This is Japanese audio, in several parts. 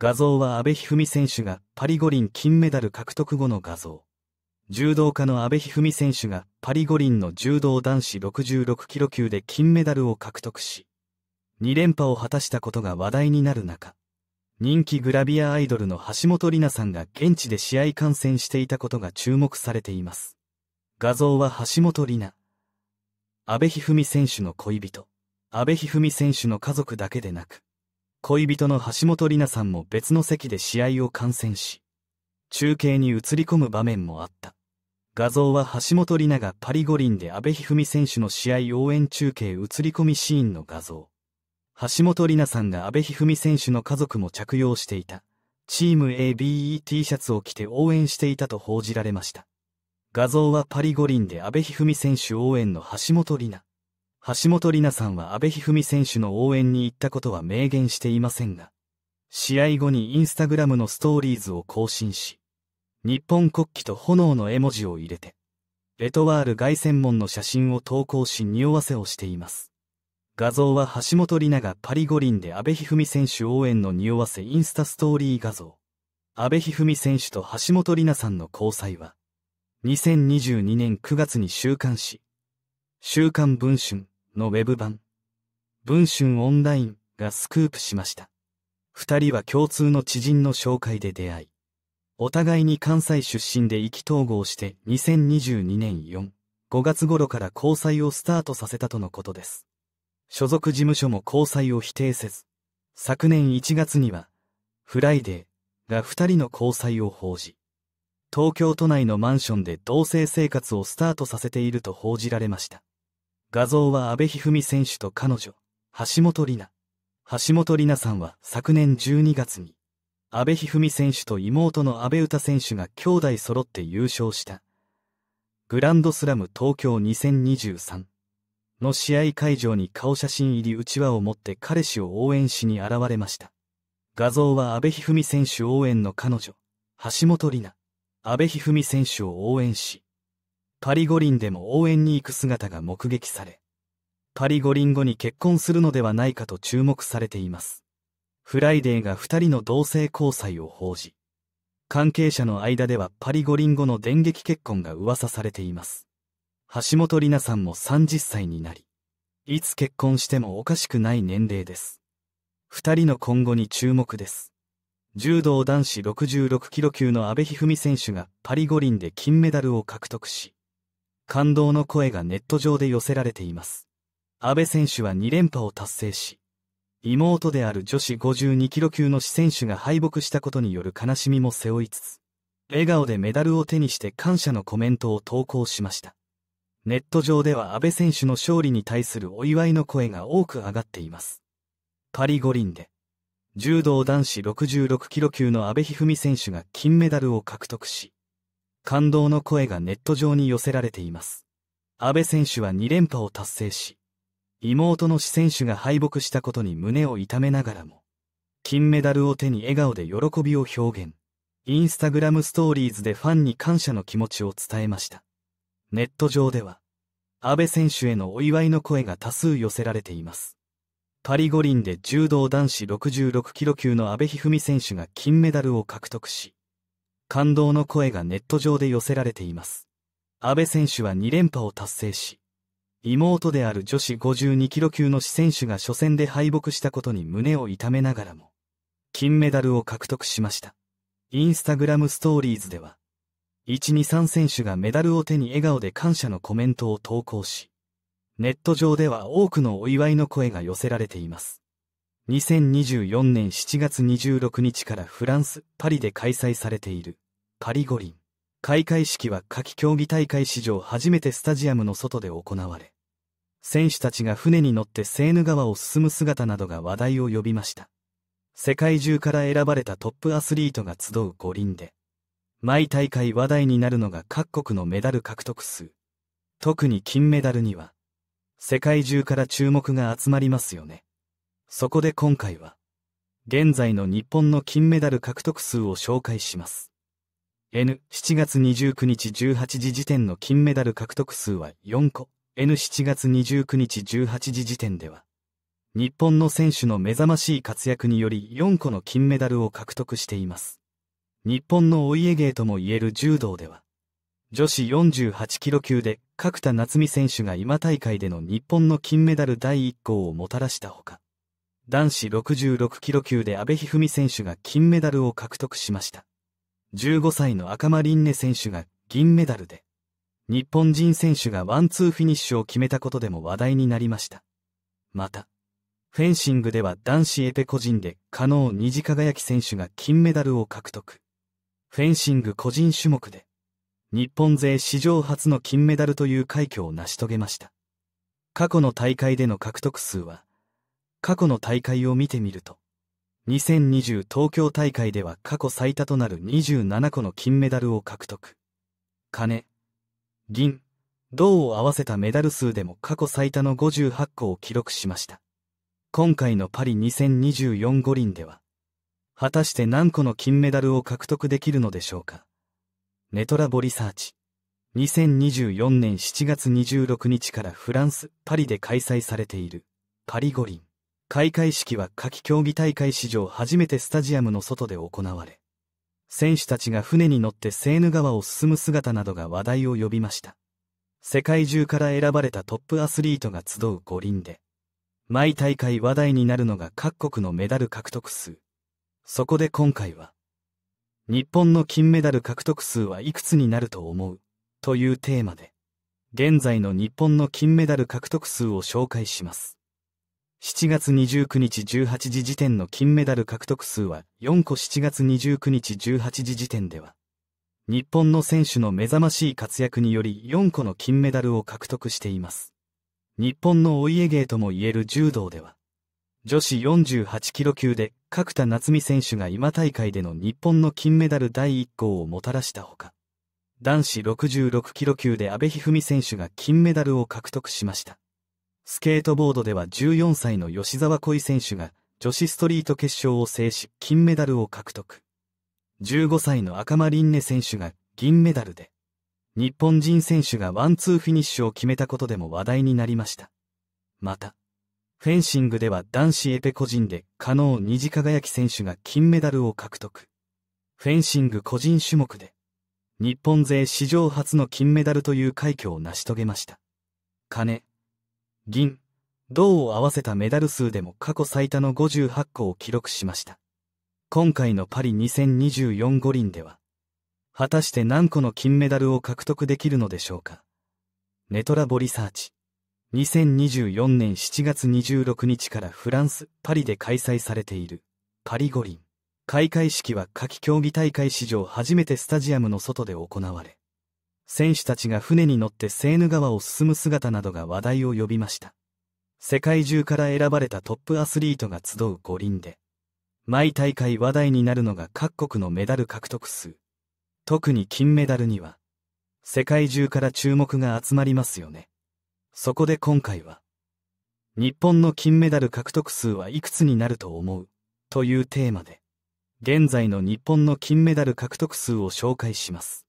画像は安倍一二三選手がパリ五輪金メダル獲得後の画像。柔道家の安倍一二三選手がパリ五輪の柔道男子66キロ級で金メダルを獲得し、2連覇を果たしたことが話題になる中、人気グラビアアイドルの橋本里奈さんが現地で試合観戦していたことが注目されています。画像は橋本里奈。安倍一二三選手の恋人、安倍一二三選手の家族だけでなく、恋人の橋本里奈さんも別の席で試合を観戦し、中継に映り込む場面もあった。画像は橋本里奈がパリ五輪で阿部一二三選手の試合応援中継映り込みシーンの画像。橋本里奈さんが阿部一二三選手の家族も着用していた、チーム ABET シャツを着て応援していたと報じられました。画像はパリ五輪で阿部一二三選手応援の橋本里奈。橋本里奈さんは安倍一二三選手の応援に行ったことは明言していませんが、試合後にインスタグラムのストーリーズを更新し、日本国旗と炎の絵文字を入れて、レトワール凱旋門の写真を投稿し匂わせをしています。画像は橋本里奈がパリ五輪で安倍一二三選手応援の匂わせインスタストーリー画像。安倍一二三選手と橋本里奈さんの交際は、2022年9月に週刊誌、週刊文春のウェブ版、文春オンラインがスクープしました。二人は共通の知人の紹介で出会い、お互いに関西出身で意気投合して2022年4、5月頃から交際をスタートさせたとのことです。所属事務所も交際を否定せず、昨年1月には、フライデーが二人の交際を報じ、東京都内のマンションで同棲生活をスタートさせていると報じられました。画像は安倍一二三選手と彼女、橋本里奈。橋本里奈さんは昨年12月に、安倍一二三選手と妹の安倍詩選手が兄弟揃って優勝した、グランドスラム東京2023の試合会場に顔写真入りうちわを持って彼氏を応援しに現れました。画像は安倍一二三選手応援の彼女、橋本里奈。安倍一二三選手を応援し、パリ五輪でも応援に行く姿が目撃され、パリ五輪後に結婚するのではないかと注目されています。フライデーが2人の同性交際を報じ、関係者の間ではパリ五輪後の電撃結婚が噂されています。橋本里奈さんも30歳になり、いつ結婚してもおかしくない年齢です。二人の今後に注目です。柔道男子66キロ級の阿部一二三選手がパリ五輪で金メダルを獲得し、感動の声がネット上で寄せられています。安倍選手は2連覇を達成し、妹である女子52キロ級の四選手が敗北したことによる悲しみも背負いつつ、笑顔でメダルを手にして感謝のコメントを投稿しました。ネット上では安倍選手の勝利に対するお祝いの声が多く上がっています。パリ五輪で、柔道男子66キロ級の阿部一二三選手が金メダルを獲得し、感動の声がネット上に寄せられています。安倍選手は2連覇を達成し、妹の志選手が敗北したことに胸を痛めながらも、金メダルを手に笑顔で喜びを表現。インスタグラムストーリーズでファンに感謝の気持ちを伝えました。ネット上では、安倍選手へのお祝いの声が多数寄せられています。パリ五輪で柔道男子66キロ級の阿部一二三選手が金メダルを獲得し、感動の声がネット上で寄せられています。安倍選手は2連覇を達成し、妹である女子52キロ級の四選手が初戦で敗北したことに胸を痛めながらも、金メダルを獲得しました。インスタグラムストーリーズでは、123選手がメダルを手に笑顔で感謝のコメントを投稿し、ネット上では多くのお祝いの声が寄せられています。2024年7月26日からフランス・パリで開催されているカリ五輪。開会式は夏季競技大会史上初めてスタジアムの外で行われ、選手たちが船に乗ってセーヌ川を進む姿などが話題を呼びました。世界中から選ばれたトップアスリートが集う五輪で、毎大会話題になるのが各国のメダル獲得数。特に金メダルには、世界中から注目が集まりますよね。そこで今回は、現在の日本の金メダル獲得数を紹介します。N、7月29日18時時点の金メダル獲得数は4個。N、7月29日18時時点では、日本の選手の目覚ましい活躍により4個の金メダルを獲得しています。日本のお家芸ともいえる柔道では、女子48キロ級で角田夏実選手が今大会での日本の金メダル第1項をもたらしたほか、男子66キロ級で阿部一二三選手が金メダルを獲得しました。15歳の赤間凛音選手が銀メダルで、日本人選手がワンツーフィニッシュを決めたことでも話題になりました。また、フェンシングでは男子エペ個人で加納虹輝選手が金メダルを獲得。フェンシング個人種目で、日本勢史上初の金メダルという快挙を成し遂げました。過去の大会での獲得数は、過去の大会を見てみると、2020東京大会では過去最多となる27個の金メダルを獲得。金、銀、銅を合わせたメダル数でも過去最多の58個を記録しました。今回のパリ2024五輪では、果たして何個の金メダルを獲得できるのでしょうか。ネトラボリサーチ。2024年7月26日からフランス、パリで開催されている、パリ五輪。開会式は夏季競技大会史上初めてスタジアムの外で行われ、選手たちが船に乗ってセーヌ川を進む姿などが話題を呼びました。世界中から選ばれたトップアスリートが集う五輪で、毎大会話題になるのが各国のメダル獲得数。そこで今回は、日本の金メダル獲得数はいくつになると思うというテーマで、現在の日本の金メダル獲得数を紹介します。7月29日18時時点の金メダル獲得数は4個7月29日18時時点では、日本の選手の目覚ましい活躍により4個の金メダルを獲得しています。日本のお家芸ともいえる柔道では、女子48キロ級で角田夏実選手が今大会での日本の金メダル第1号をもたらしたほか、男子66キロ級で阿部一二三選手が金メダルを獲得しました。スケートボードでは14歳の吉沢恋選手が女子ストリート決勝を制し金メダルを獲得。15歳の赤間凛音選手が銀メダルで、日本人選手がワンツーフィニッシュを決めたことでも話題になりました。また、フェンシングでは男子エペ個人で加納虹輝き選手が金メダルを獲得。フェンシング個人種目で、日本勢史上初の金メダルという快挙を成し遂げました。金、銀、銅を合わせたメダル数でも過去最多の58個を記録しました。今回のパリ2024五輪では、果たして何個の金メダルを獲得できるのでしょうか。ネトラボリサーチ。2024年7月26日からフランス・パリで開催されているパリ五輪。開会式は夏季競技大会史上初めてスタジアムの外で行われ、選手たちが船に乗ってセーヌ川を進む姿などが話題を呼びました。世界中から選ばれたトップアスリートが集う五輪で、毎大会話題になるのが各国のメダル獲得数。特に金メダルには、世界中から注目が集まりますよね。そこで今回は、日本の金メダル獲得数はいくつになると思うというテーマで、現在の日本の金メダル獲得数を紹介します。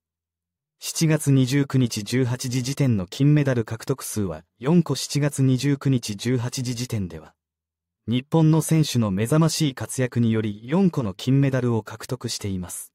7月29日18時時点の金メダル獲得数は4個7月29日18時時点では、日本の選手の目覚ましい活躍により4個の金メダルを獲得しています。